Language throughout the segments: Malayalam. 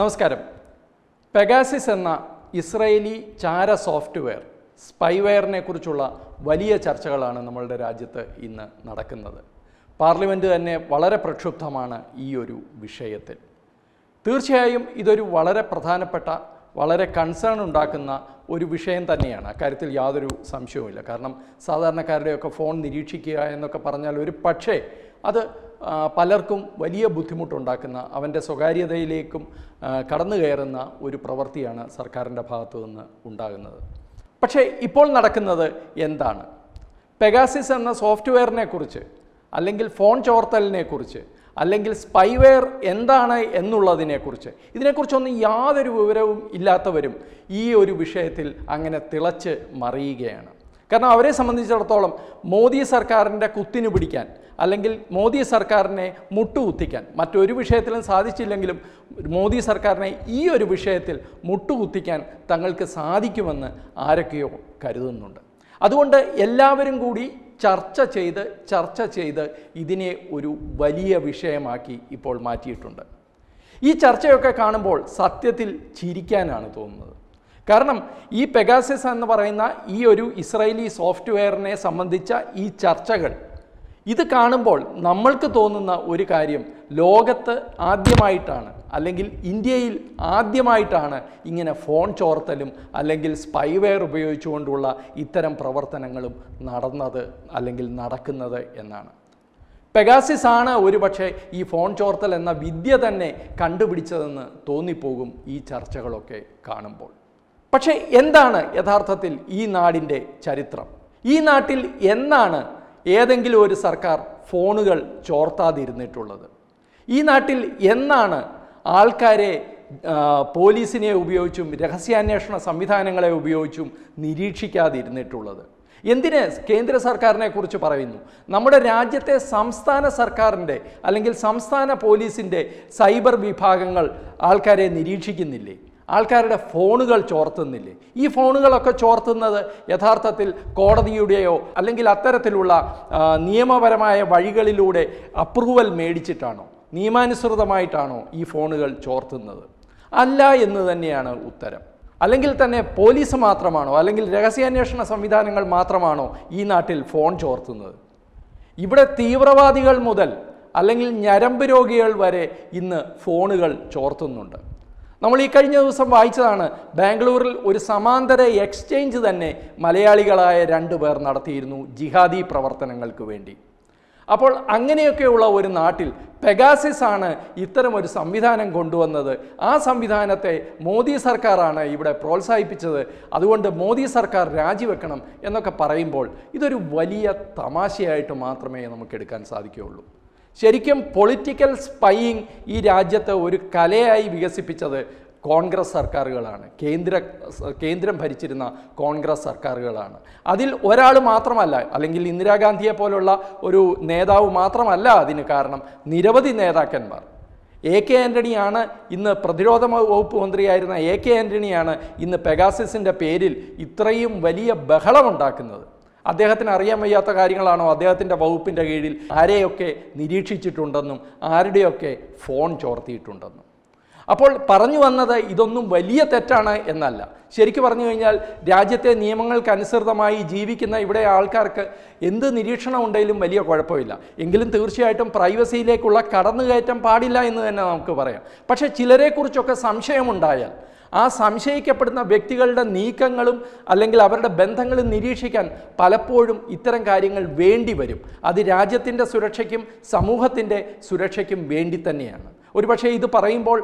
നമസ്കാരം പെഗാസിസ് എന്ന ഇസ്രയേലി ചാര സോഫ്റ്റ്വെയർ സ്പൈവെയറിനെ കുറിച്ചുള്ള വലിയ ചർച്ചകളാണ് നമ്മളുടെ രാജ്യത്ത് ഇന്ന് നടക്കുന്നത് പാർലമെൻറ്റ് തന്നെ വളരെ പ്രക്ഷുബ്ധമാണ് ഈ ഒരു വിഷയത്തിൽ തീർച്ചയായും ഇതൊരു വളരെ പ്രധാനപ്പെട്ട വളരെ കൺസേൺ ഉണ്ടാക്കുന്ന ഒരു വിഷയം തന്നെയാണ് അക്കാര്യത്തിൽ യാതൊരു സംശയവുമില്ല കാരണം സാധാരണക്കാരുടെയൊക്കെ ഫോൺ നിരീക്ഷിക്കുക എന്നൊക്കെ പറഞ്ഞാൽ ഒരു പക്ഷേ അത് പലർക്കും വലിയ ബുദ്ധിമുട്ടുണ്ടാക്കുന്ന അവൻ്റെ സ്വകാര്യതയിലേക്കും കടന്നു കയറുന്ന ഒരു പ്രവൃത്തിയാണ് സർക്കാരിൻ്റെ ഭാഗത്തു നിന്ന് ഉണ്ടാകുന്നത് പക്ഷേ ഇപ്പോൾ നടക്കുന്നത് എന്താണ് പെഗാസിസ് എന്ന സോഫ്റ്റ്വെയറിനെ കുറിച്ച് അല്ലെങ്കിൽ ഫോൺ ചോർത്തലിനെക്കുറിച്ച് അല്ലെങ്കിൽ സ്പൈവെയർ എന്താണ് എന്നുള്ളതിനെക്കുറിച്ച് ഇതിനെക്കുറിച്ചൊന്നും യാതൊരു വിവരവും ഇല്ലാത്തവരും ഈ ഒരു വിഷയത്തിൽ അങ്ങനെ തിളച്ച് മറിയുകയാണ് കാരണം അവരെ സംബന്ധിച്ചിടത്തോളം മോദി സർക്കാരിൻ്റെ കുത്തിനു പിടിക്കാൻ അല്ലെങ്കിൽ മോദി സർക്കാരിനെ മുട്ടുകുത്തിക്കാൻ മറ്റൊരു വിഷയത്തിലും സാധിച്ചില്ലെങ്കിലും മോദി സർക്കാരിനെ ഈ ഒരു വിഷയത്തിൽ മുട്ടുകുത്തിക്കാൻ തങ്ങൾക്ക് സാധിക്കുമെന്ന് ആരൊക്കെയോ കരുതുന്നുണ്ട് അതുകൊണ്ട് എല്ലാവരും കൂടി ചർച്ച ചെയ്ത് ചർച്ച ചെയ്ത് ഇതിനെ ഒരു വലിയ വിഷയമാക്കി ഇപ്പോൾ മാറ്റിയിട്ടുണ്ട് ഈ ചർച്ചയൊക്കെ കാണുമ്പോൾ സത്യത്തിൽ ചിരിക്കാനാണ് തോന്നുന്നത് കാരണം ഈ പെഗാസിസ് എന്ന് പറയുന്ന ഈ ഒരു ഇസ്രയേലി സോഫ്റ്റ്വെയറിനെ സംബന്ധിച്ച ഈ ചർച്ചകൾ ഇത് കാണുമ്പോൾ നമ്മൾക്ക് തോന്നുന്ന ഒരു കാര്യം ലോകത്ത് ആദ്യമായിട്ടാണ് അല്ലെങ്കിൽ ഇന്ത്യയിൽ ആദ്യമായിട്ടാണ് ഇങ്ങനെ ഫോൺ ചോർത്തലും അല്ലെങ്കിൽ സ്പൈവെയർ ഉപയോഗിച്ചുകൊണ്ടുള്ള ഇത്തരം പ്രവർത്തനങ്ങളും നടന്നത് അല്ലെങ്കിൽ നടക്കുന്നത് എന്നാണ് പെഗാസിസ് ആണ് ഒരുപക്ഷെ ഈ ഫോൺ ചോർത്തൽ എന്ന വിദ്യ തന്നെ കണ്ടുപിടിച്ചതെന്ന് തോന്നിപ്പോകും ഈ ചർച്ചകളൊക്കെ കാണുമ്പോൾ പക്ഷേ എന്താണ് യഥാർത്ഥത്തിൽ ഈ നാടിൻ്റെ ചരിത്രം ഈ നാട്ടിൽ എന്നാണ് ഏതെങ്കിലും ഒരു സർക്കാർ ഫോണുകൾ ചോർത്താതിരുന്നിട്ടുള്ളത് ഈ നാട്ടിൽ എന്നാണ് ആൾക്കാരെ പോലീസിനെ ഉപയോഗിച്ചും രഹസ്യാന്വേഷണ സംവിധാനങ്ങളെ ഉപയോഗിച്ചും നിരീക്ഷിക്കാതിരുന്നിട്ടുള്ളത് എന്തിന് കേന്ദ്ര സർക്കാരിനെ കുറിച്ച് പറയുന്നു നമ്മുടെ രാജ്യത്തെ സംസ്ഥാന സർക്കാരിൻ്റെ അല്ലെങ്കിൽ സംസ്ഥാന പോലീസിൻ്റെ സൈബർ വിഭാഗങ്ങൾ ആൾക്കാരെ നിരീക്ഷിക്കുന്നില്ലേ ആൾക്കാരുടെ ഫോണുകൾ ചോർത്തുന്നില്ലേ ഈ ഫോണുകളൊക്കെ ചോർത്തുന്നത് യഥാർത്ഥത്തിൽ കോടതിയുടെയോ അല്ലെങ്കിൽ അത്തരത്തിലുള്ള നിയമപരമായ വഴികളിലൂടെ അപ്രൂവൽ മേടിച്ചിട്ടാണോ നിയമാനുസൃതമായിട്ടാണോ ഈ ഫോണുകൾ ചോർത്തുന്നത് അല്ല എന്ന് തന്നെയാണ് ഉത്തരം അല്ലെങ്കിൽ തന്നെ പോലീസ് മാത്രമാണോ അല്ലെങ്കിൽ രഹസ്യാന്വേഷണ സംവിധാനങ്ങൾ മാത്രമാണോ ഈ നാട്ടിൽ ഫോൺ ചോർത്തുന്നത് ഇവിടെ തീവ്രവാദികൾ മുതൽ അല്ലെങ്കിൽ ഞരമ്പ് രോഗികൾ വരെ ഇന്ന് ഫോണുകൾ ചോർത്തുന്നുണ്ട് നമ്മൾ ഈ കഴിഞ്ഞ ദിവസം വായിച്ചതാണ് ബാംഗ്ലൂരിൽ ഒരു സമാന്തര എക്സ്ചേഞ്ച് തന്നെ മലയാളികളായ രണ്ടു പേർ നടത്തിയിരുന്നു ജിഹാദി പ്രവർത്തനങ്ങൾക്ക് വേണ്ടി അപ്പോൾ അങ്ങനെയൊക്കെയുള്ള ഒരു നാട്ടിൽ പെഗാസിസ് ആണ് ഇത്തരമൊരു സംവിധാനം കൊണ്ടുവന്നത് ആ സംവിധാനത്തെ മോദി സർക്കാരാണ് ഇവിടെ പ്രോത്സാഹിപ്പിച്ചത് അതുകൊണ്ട് മോദി സർക്കാർ രാജിവെക്കണം എന്നൊക്കെ പറയുമ്പോൾ ഇതൊരു വലിയ തമാശയായിട്ട് മാത്രമേ നമുക്ക് എടുക്കാൻ സാധിക്കുകയുള്ളൂ ശരിക്കും പൊളിറ്റിക്കൽ സ്പൈയിങ് ഈ രാജ്യത്ത് ഒരു കലയായി വികസിപ്പിച്ചത് കോൺഗ്രസ് സർക്കാരുകളാണ് കേന്ദ്ര കേന്ദ്രം ഭരിച്ചിരുന്ന കോൺഗ്രസ് സർക്കാരുകളാണ് അതിൽ ഒരാൾ മാത്രമല്ല അല്ലെങ്കിൽ ഇന്ദിരാഗാന്ധിയെ പോലുള്ള ഒരു നേതാവ് മാത്രമല്ല അതിന് കാരണം നിരവധി നേതാക്കന്മാർ എ കെ ആൻ്റണിയാണ് ഇന്ന് പ്രതിരോധ വകുപ്പ് മന്ത്രിയായിരുന്ന എ കെ ആൻ്റണിയാണ് ഇന്ന് പെഗാസിസിൻ്റെ പേരിൽ ഇത്രയും വലിയ ബഹളമുണ്ടാക്കുന്നത് അദ്ദേഹത്തിന് അറിയാൻ വയ്യാത്ത കാര്യങ്ങളാണോ അദ്ദേഹത്തിൻ്റെ വകുപ്പിൻ്റെ കീഴിൽ ആരെയൊക്കെ നിരീക്ഷിച്ചിട്ടുണ്ടെന്നും ആരുടെയൊക്കെ ഫോൺ ചോർത്തിയിട്ടുണ്ടെന്നും അപ്പോൾ പറഞ്ഞു വന്നത് ഇതൊന്നും വലിയ തെറ്റാണ് എന്നല്ല ശരിക്കും പറഞ്ഞു കഴിഞ്ഞാൽ രാജ്യത്തെ നിയമങ്ങൾക്കനുസൃതമായി ജീവിക്കുന്ന ഇവിടെ ആൾക്കാർക്ക് എന്ത് നിരീക്ഷണം ഉണ്ടെങ്കിലും വലിയ കുഴപ്പമില്ല എങ്കിലും തീർച്ചയായിട്ടും പ്രൈവസിയിലേക്കുള്ള കടന്നുകയറ്റം പാടില്ല എന്ന് തന്നെ നമുക്ക് പറയാം പക്ഷേ ചിലരെക്കുറിച്ചൊക്കെ സംശയമുണ്ടായാൽ ആ സംശയിക്കപ്പെടുന്ന വ്യക്തികളുടെ നീക്കങ്ങളും അല്ലെങ്കിൽ അവരുടെ ബന്ധങ്ങളും നിരീക്ഷിക്കാൻ പലപ്പോഴും ഇത്തരം കാര്യങ്ങൾ വേണ്ടി വരും അത് രാജ്യത്തിൻ്റെ സുരക്ഷയ്ക്കും സമൂഹത്തിൻ്റെ സുരക്ഷയ്ക്കും വേണ്ടി തന്നെയാണ് ഒരുപക്ഷെ ഇത് പറയുമ്പോൾ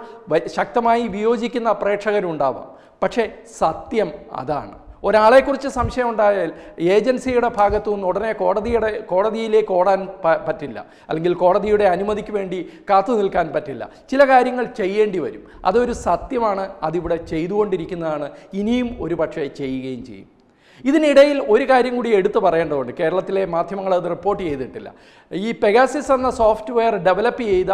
ശക്തമായി വിയോജിക്കുന്ന പ്രേക്ഷകരുണ്ടാവാം പക്ഷേ സത്യം അതാണ് ഒരാളെക്കുറിച്ച് സംശയം ഉണ്ടായാൽ ഏജൻസിയുടെ ഭാഗത്തു നിന്ന് ഉടനെ കോടതിയുടെ കോടതിയിലേക്ക് ഓടാൻ പറ്റില്ല അല്ലെങ്കിൽ കോടതിയുടെ അനുമതിക്ക് വേണ്ടി കാത്തു നിൽക്കാൻ പറ്റില്ല ചില കാര്യങ്ങൾ ചെയ്യേണ്ടി വരും അതൊരു സത്യമാണ് അതിവിടെ ചെയ്തുകൊണ്ടിരിക്കുന്നതാണ് ഇനിയും ഒരു പക്ഷേ ചെയ്യുകയും ചെയ്യും ഇതിനിടയിൽ ഒരു കാര്യം കൂടി എടുത്തു പറയേണ്ടതുണ്ട് കേരളത്തിലെ മാധ്യമങ്ങൾ അത് റിപ്പോർട്ട് ചെയ്തിട്ടില്ല ഈ പെഗാസിസ് എന്ന സോഫ്റ്റ്വെയർ ഡെവലപ്പ് ചെയ്ത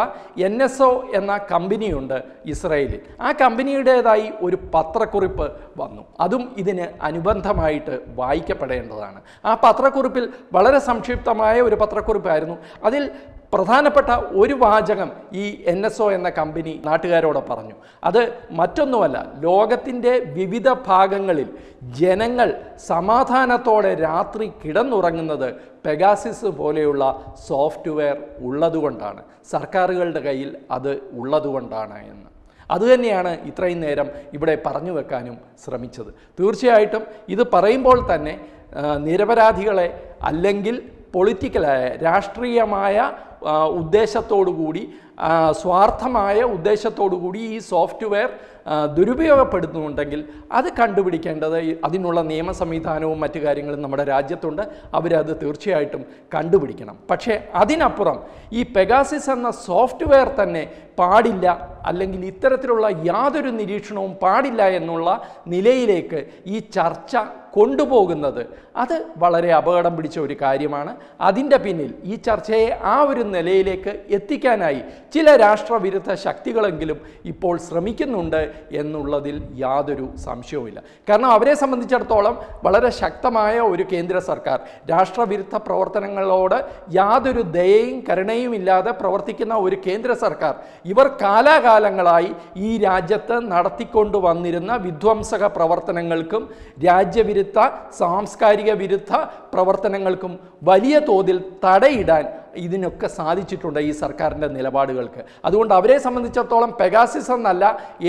എൻ എസ് ഒ എന്ന കമ്പനിയുണ്ട് ഇസ്രയേലിൽ ആ കമ്പനിയുടേതായി ഒരു പത്രക്കുറിപ്പ് വന്നു അതും ഇതിന് അനുബന്ധമായിട്ട് വായിക്കപ്പെടേണ്ടതാണ് ആ പത്രക്കുറിപ്പിൽ വളരെ സംക്ഷിപ്തമായ ഒരു പത്രക്കുറിപ്പായിരുന്നു അതിൽ പ്രധാനപ്പെട്ട ഒരു വാചകം ഈ എൻ എസ് ഒ എന്ന കമ്പനി നാട്ടുകാരോട് പറഞ്ഞു അത് മറ്റൊന്നുമല്ല ലോകത്തിൻ്റെ വിവിധ ഭാഗങ്ങളിൽ ജനങ്ങൾ സമാധാനത്തോടെ രാത്രി കിടന്നുറങ്ങുന്നത് പെഗാസിസ് പോലെയുള്ള സോഫ്റ്റ്വെയർ ഉള്ളതുകൊണ്ടാണ് സർക്കാരുകളുടെ കയ്യിൽ അത് ഉള്ളതുകൊണ്ടാണ് എന്ന് അതുതന്നെയാണ് ഇത്രയും നേരം ഇവിടെ പറഞ്ഞു വെക്കാനും ശ്രമിച്ചത് തീർച്ചയായിട്ടും ഇത് പറയുമ്പോൾ തന്നെ നിരപരാധികളെ അല്ലെങ്കിൽ പൊളിറ്റിക്കലായ രാഷ്ട്രീയമായ ഉദ്ദേശത്തോടുകൂടി സ്വാർത്ഥമായ ഉദ്ദേശത്തോടുകൂടി ഈ സോഫ്റ്റ്വെയർ ദുരുപയോഗപ്പെടുത്തുന്നുണ്ടെങ്കിൽ അത് കണ്ടുപിടിക്കേണ്ടത് അതിനുള്ള നിയമ സംവിധാനവും മറ്റു കാര്യങ്ങളും നമ്മുടെ രാജ്യത്തുണ്ട് അവരത് തീർച്ചയായിട്ടും കണ്ടുപിടിക്കണം പക്ഷേ അതിനപ്പുറം ഈ പെഗാസിസ് എന്ന സോഫ്റ്റ്വെയർ തന്നെ പാടില്ല അല്ലെങ്കിൽ ഇത്തരത്തിലുള്ള യാതൊരു നിരീക്ഷണവും പാടില്ല എന്നുള്ള നിലയിലേക്ക് ഈ ചർച്ച കൊണ്ടുപോകുന്നത് അത് വളരെ അപകടം പിടിച്ച ഒരു കാര്യമാണ് അതിൻ്റെ പിന്നിൽ ഈ ചർച്ചയെ ആ ഒരു നിലയിലേക്ക് എത്തിക്കാനായി ചില രാഷ്ട്രവിരുദ്ധ ശക്തികളെങ്കിലും ഇപ്പോൾ ശ്രമിക്കുന്നുണ്ട് എന്നുള്ളതിൽ യാതൊരു സംശയവുമില്ല കാരണം അവരെ സംബന്ധിച്ചിടത്തോളം വളരെ ശക്തമായ ഒരു കേന്ദ്ര സർക്കാർ രാഷ്ട്രവിരുദ്ധ പ്രവർത്തനങ്ങളോട് യാതൊരു ദയയും കരുണയും ഇല്ലാതെ പ്രവർത്തിക്കുന്ന ഒരു കേന്ദ്ര സർക്കാർ ഇവർ കാലാകാലങ്ങളായി ഈ രാജ്യത്ത് നടത്തിക്കൊണ്ടു വന്നിരുന്ന വിധ്വംസക പ്രവർത്തനങ്ങൾക്കും രാജ്യവിരുദ്ധ വിരുദ്ധ സാംസ്കാരിക വിരുദ്ധ പ്രവർത്തനങ്ങൾക്കും വലിയ തോതിൽ തടയിടാൻ ഇതിനൊക്കെ സാധിച്ചിട്ടുണ്ട് ഈ സർക്കാരിൻ്റെ നിലപാടുകൾക്ക് അതുകൊണ്ട് അവരെ സംബന്ധിച്ചിടത്തോളം പെഗാസിസ് എന്നല്ല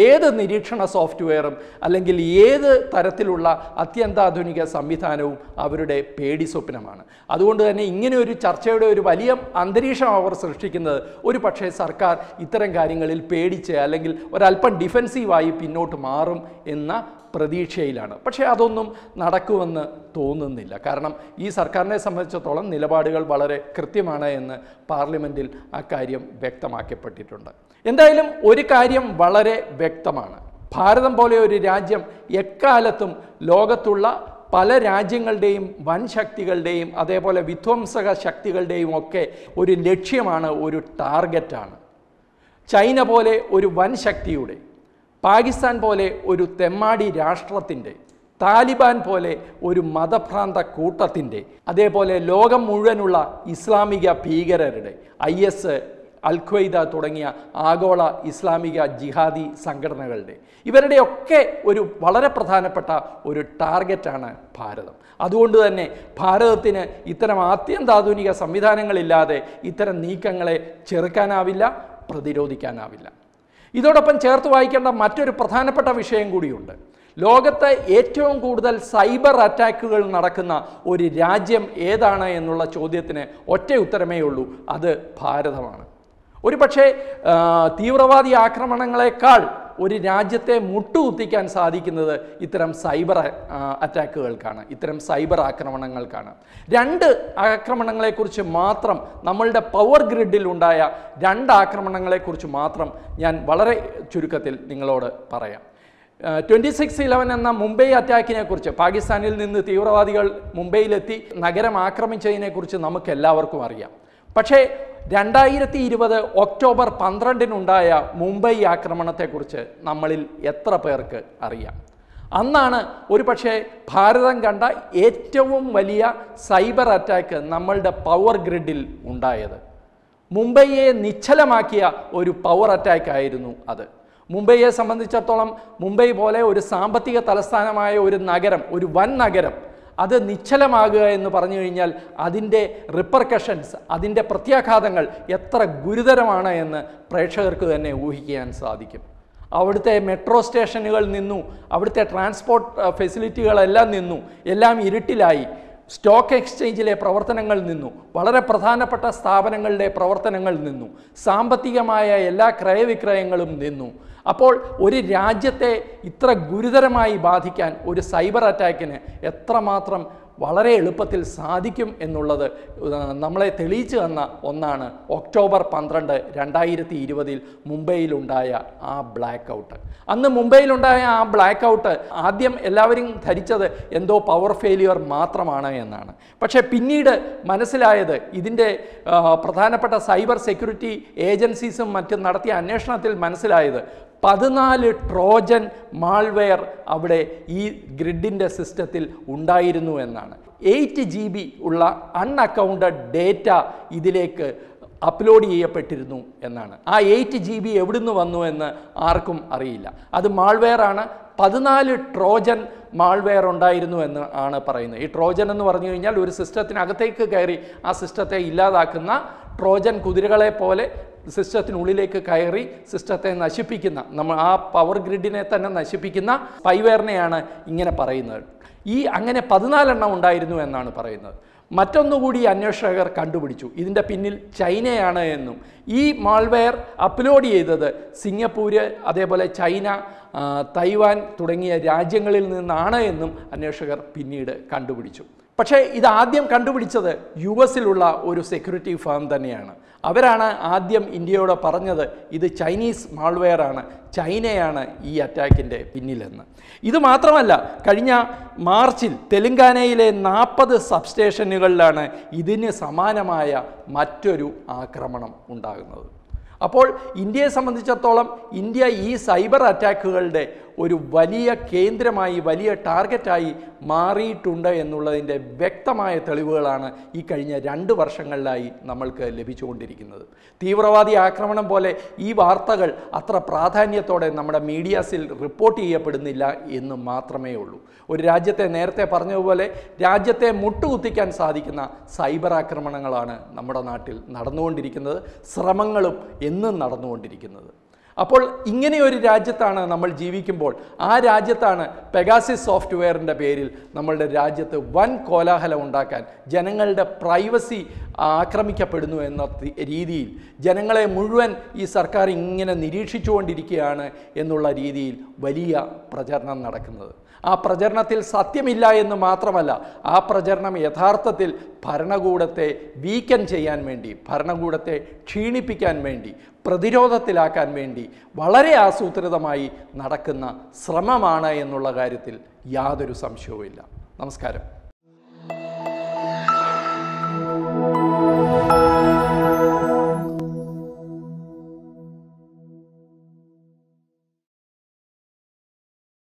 ഏത് നിരീക്ഷണ സോഫ്റ്റ്വെയറും അല്ലെങ്കിൽ ഏത് തരത്തിലുള്ള അത്യന്താധുനിക സംവിധാനവും അവരുടെ പേടി സ്വപ്നമാണ് അതുകൊണ്ട് തന്നെ ഇങ്ങനെ ഒരു ചർച്ചയുടെ ഒരു വലിയ അന്തരീക്ഷം അവർ സൃഷ്ടിക്കുന്നത് ഒരു പക്ഷേ സർക്കാർ ഇത്തരം കാര്യങ്ങളിൽ പേടിച്ച് അല്ലെങ്കിൽ ഒരല്പം ഡിഫെൻസീവായി പിന്നോട്ട് മാറും എന്ന പ്രതീക്ഷയിലാണ് പക്ഷേ അതൊന്നും നടക്കുമെന്ന് തോന്നുന്നില്ല കാരണം ഈ സർക്കാരിനെ സംബന്ധിച്ചിടത്തോളം നിലപാടുകൾ വളരെ കൃത്യമാണ് എന്ന് പാർലമെൻറ്റിൽ ആ കാര്യം വ്യക്തമാക്കപ്പെട്ടിട്ടുണ്ട് എന്തായാലും ഒരു കാര്യം വളരെ വ്യക്തമാണ് ഭാരതം പോലെ ഒരു രാജ്യം എക്കാലത്തും ലോകത്തുള്ള പല രാജ്യങ്ങളുടെയും വൻ ശക്തികളുടെയും അതേപോലെ വിധ്വംസക ശക്തികളുടെയും ഒക്കെ ഒരു ലക്ഷ്യമാണ് ഒരു ടാർഗറ്റാണ് ചൈന പോലെ ഒരു വൻ ശക്തിയുടെ പാകിസ്ഥാൻ പോലെ ഒരു തെമ്മാടി രാഷ്ട്രത്തിൻ്റെ താലിബാൻ പോലെ ഒരു മതഭ്രാന്ത കൂട്ടത്തിൻ്റെ അതേപോലെ ലോകം മുഴുവനുള്ള ഇസ്ലാമിക ഭീകരരുടെ ഐ എസ് അൽഖ്വൈദ തുടങ്ങിയ ആഗോള ഇസ്ലാമിക ജിഹാദി സംഘടനകളുടെ ഇവരുടെയൊക്കെ ഒരു വളരെ പ്രധാനപ്പെട്ട ഒരു ടാർഗറ്റാണ് ഭാരതം അതുകൊണ്ട് തന്നെ ഭാരതത്തിന് ഇത്തരം ആത്യന്താധുനിക സംവിധാനങ്ങളില്ലാതെ ഇത്തരം നീക്കങ്ങളെ ചെറുക്കാനാവില്ല പ്രതിരോധിക്കാനാവില്ല ഇതോടൊപ്പം ചേർത്ത് വായിക്കേണ്ട മറ്റൊരു പ്രധാനപ്പെട്ട വിഷയം കൂടിയുണ്ട് ലോകത്ത് ഏറ്റവും കൂടുതൽ സൈബർ അറ്റാക്കുകൾ നടക്കുന്ന ഒരു രാജ്യം ഏതാണ് എന്നുള്ള ചോദ്യത്തിന് ഒറ്റ ഉത്തരമേ ഉള്ളൂ അത് ഭാരതമാണ് ഒരു പക്ഷേ തീവ്രവാദി ആക്രമണങ്ങളെക്കാൾ ഒരു രാജ്യത്തെ മുട്ടുകുത്തിക്കാൻ സാധിക്കുന്നത് ഇത്തരം സൈബർ അറ്റാക്കുകൾക്കാണ് ഇത്തരം സൈബർ ആക്രമണങ്ങൾക്കാണ് രണ്ട് ആക്രമണങ്ങളെക്കുറിച്ച് മാത്രം നമ്മളുടെ പവർ ഗ്രിഡിൽ ഉണ്ടായ രണ്ട് ആക്രമണങ്ങളെക്കുറിച്ച് മാത്രം ഞാൻ വളരെ ചുരുക്കത്തിൽ നിങ്ങളോട് പറയാം ട്വൻറ്റി സിക്സ് ഇലവൻ എന്ന മുംബൈ അറ്റാക്കിനെക്കുറിച്ച് പാകിസ്ഥാനിൽ നിന്ന് തീവ്രവാദികൾ മുംബൈയിലെത്തി നഗരം ആക്രമിച്ചതിനെക്കുറിച്ച് നമുക്ക് എല്ലാവർക്കും അറിയാം പക്ഷേ രണ്ടായിരത്തി ഇരുപത് ഒക്ടോബർ പന്ത്രണ്ടിനുണ്ടായ മുംബൈ ആക്രമണത്തെക്കുറിച്ച് നമ്മളിൽ എത്ര പേർക്ക് അറിയാം അന്നാണ് പക്ഷേ ഭാരതം കണ്ട ഏറ്റവും വലിയ സൈബർ അറ്റാക്ക് നമ്മളുടെ പവർ ഗ്രിഡിൽ ഉണ്ടായത് മുംബൈയെ നിശ്ചലമാക്കിയ ഒരു പവർ അറ്റാക്ക് ആയിരുന്നു അത് മുംബൈയെ സംബന്ധിച്ചിടത്തോളം മുംബൈ പോലെ ഒരു സാമ്പത്തിക തലസ്ഥാനമായ ഒരു നഗരം ഒരു വൻ നഗരം അത് നിശ്ചലമാകുക എന്ന് പറഞ്ഞു കഴിഞ്ഞാൽ അതിൻ്റെ റിപ്പർക്കഷൻസ് അതിൻ്റെ പ്രത്യാഘാതങ്ങൾ എത്ര ഗുരുതരമാണ് എന്ന് പ്രേക്ഷകർക്ക് തന്നെ ഊഹിക്കാൻ സാധിക്കും അവിടുത്തെ മെട്രോ സ്റ്റേഷനുകൾ നിന്നു അവിടുത്തെ ട്രാൻസ്പോർട്ട് ഫെസിലിറ്റികളെല്ലാം നിന്നു എല്ലാം ഇരുട്ടിലായി സ്റ്റോക്ക് എക്സ്ചേഞ്ചിലെ പ്രവർത്തനങ്ങൾ നിന്നു വളരെ പ്രധാനപ്പെട്ട സ്ഥാപനങ്ങളുടെ പ്രവർത്തനങ്ങൾ നിന്നു സാമ്പത്തികമായ എല്ലാ ക്രയവിക്രയങ്ങളും നിന്നു അപ്പോൾ ഒരു രാജ്യത്തെ ഇത്ര ഗുരുതരമായി ബാധിക്കാൻ ഒരു സൈബർ അറ്റാക്കിന് എത്രമാത്രം വളരെ എളുപ്പത്തിൽ സാധിക്കും എന്നുള്ളത് നമ്മളെ തെളിയിച്ചു തന്ന ഒന്നാണ് ഒക്ടോബർ പന്ത്രണ്ട് രണ്ടായിരത്തി ഇരുപതിൽ മുംബൈയിലുണ്ടായ ആ ബ്ലാക്ക് ഔട്ട് അന്ന് മുംബൈയിലുണ്ടായ ആ ബ്ലാക്ക് ഔട്ട് ആദ്യം എല്ലാവരും ധരിച്ചത് എന്തോ പവർ ഫെയിലിയർ മാത്രമാണ് എന്നാണ് പക്ഷേ പിന്നീട് മനസ്സിലായത് ഇതിൻ്റെ പ്രധാനപ്പെട്ട സൈബർ സെക്യൂരിറ്റി ഏജൻസീസും മറ്റും നടത്തിയ അന്വേഷണത്തിൽ മനസ്സിലായത് പതിനാല് ട്രോജൻ മാൾവെയർ അവിടെ ഈ ഗ്രിഡിൻ്റെ സിസ്റ്റത്തിൽ ഉണ്ടായിരുന്നു എന്നാണ് എയ്റ്റ് ജി ബി ഉള്ള അൺഅക്കൗണ്ടഡ് ഡേറ്റ ഇതിലേക്ക് അപ്ലോഡ് ചെയ്യപ്പെട്ടിരുന്നു എന്നാണ് ആ എയ്റ്റ് ജി ബി എവിടുന്ന് വന്നു എന്ന് ആർക്കും അറിയില്ല അത് മാൾവെയർ ആണ് പതിനാല് ട്രോജൻ മാൾവെയർ ഉണ്ടായിരുന്നു എന്ന് ആണ് പറയുന്നത് ഈ ട്രോജൻ എന്ന് പറഞ്ഞു കഴിഞ്ഞാൽ ഒരു സിസ്റ്റത്തിനകത്തേക്ക് കയറി ആ സിസ്റ്റത്തെ ഇല്ലാതാക്കുന്ന ട്രോജൻ കുതിരകളെ പോലെ സിസ്റ്റത്തിനുള്ളിലേക്ക് കയറി സിസ്റ്റത്തെ നശിപ്പിക്കുന്ന നമ്മൾ ആ പവർ ഗ്രിഡിനെ തന്നെ നശിപ്പിക്കുന്ന പൈവേറിനെയാണ് ഇങ്ങനെ പറയുന്നത് ഈ അങ്ങനെ പതിനാലെണ്ണം ഉണ്ടായിരുന്നു എന്നാണ് പറയുന്നത് മറ്റൊന്നുകൂടി അന്വേഷകർ കണ്ടുപിടിച്ചു ഇതിൻ്റെ പിന്നിൽ ചൈനയാണ് എന്നും ഈ മാൾവെയർ അപ്ലോഡ് ചെയ്തത് സിംഗപ്പൂര് അതേപോലെ ചൈന തൈവാൻ തുടങ്ങിയ രാജ്യങ്ങളിൽ നിന്നാണ് എന്നും അന്വേഷകർ പിന്നീട് കണ്ടുപിടിച്ചു പക്ഷേ ഇത് ആദ്യം കണ്ടുപിടിച്ചത് യു എസിലുള്ള ഒരു സെക്യൂരിറ്റി ഫേം തന്നെയാണ് അവരാണ് ആദ്യം ഇന്ത്യയോട് പറഞ്ഞത് ഇത് ചൈനീസ് മാൾവെയർ ആണ് ചൈനയാണ് ഈ അറ്റാക്കിൻ്റെ പിന്നിലെന്ന് ഇത് മാത്രമല്ല കഴിഞ്ഞ മാർച്ചിൽ തെലങ്കാനയിലെ നാൽപ്പത് സബ്സ്റ്റേഷനുകളിലാണ് ഇതിന് സമാനമായ മറ്റൊരു ആക്രമണം ഉണ്ടാകുന്നത് അപ്പോൾ ഇന്ത്യയെ സംബന്ധിച്ചിടത്തോളം ഇന്ത്യ ഈ സൈബർ അറ്റാക്കുകളുടെ ഒരു വലിയ കേന്ദ്രമായി വലിയ ടാർഗറ്റായി മാറിയിട്ടുണ്ട് എന്നുള്ളതിൻ്റെ വ്യക്തമായ തെളിവുകളാണ് ഈ കഴിഞ്ഞ രണ്ട് വർഷങ്ങളിലായി നമ്മൾക്ക് ലഭിച്ചുകൊണ്ടിരിക്കുന്നത് തീവ്രവാദി ആക്രമണം പോലെ ഈ വാർത്തകൾ അത്ര പ്രാധാന്യത്തോടെ നമ്മുടെ മീഡിയാസിൽ റിപ്പോർട്ട് ചെയ്യപ്പെടുന്നില്ല എന്ന് മാത്രമേ ഉള്ളൂ ഒരു രാജ്യത്തെ നേരത്തെ പറഞ്ഞതുപോലെ രാജ്യത്തെ മുട്ടുകുത്തിക്കാൻ സാധിക്കുന്ന സൈബർ ആക്രമണങ്ങളാണ് നമ്മുടെ നാട്ടിൽ നടന്നുകൊണ്ടിരിക്കുന്നത് ശ്രമങ്ങളും എന്നും നടന്നുകൊണ്ടിരിക്കുന്നത് അപ്പോൾ ഇങ്ങനെ ഒരു രാജ്യത്താണ് നമ്മൾ ജീവിക്കുമ്പോൾ ആ രാജ്യത്താണ് പെഗാസിസ് സോഫ്റ്റ്വെയറിൻ്റെ പേരിൽ നമ്മളുടെ രാജ്യത്ത് വൻ കോലാഹലം ഉണ്ടാക്കാൻ ജനങ്ങളുടെ പ്രൈവസി ആക്രമിക്കപ്പെടുന്നു എന്ന രീതിയിൽ ജനങ്ങളെ മുഴുവൻ ഈ സർക്കാർ ഇങ്ങനെ നിരീക്ഷിച്ചുകൊണ്ടിരിക്കുകയാണ് എന്നുള്ള രീതിയിൽ വലിയ പ്രചരണം നടക്കുന്നത് ആ പ്രചരണത്തിൽ സത്യമില്ല എന്ന് മാത്രമല്ല ആ പ്രചരണം യഥാർത്ഥത്തിൽ ഭരണകൂടത്തെ വീക്കൻ ചെയ്യാൻ വേണ്ടി ഭരണകൂടത്തെ ക്ഷീണിപ്പിക്കാൻ വേണ്ടി പ്രതിരോധത്തിലാക്കാൻ വേണ്ടി വളരെ ആസൂത്രിതമായി നടക്കുന്ന ശ്രമമാണ് എന്നുള്ള കാര്യത്തിൽ യാതൊരു സംശയവുമില്ല നമസ്കാരം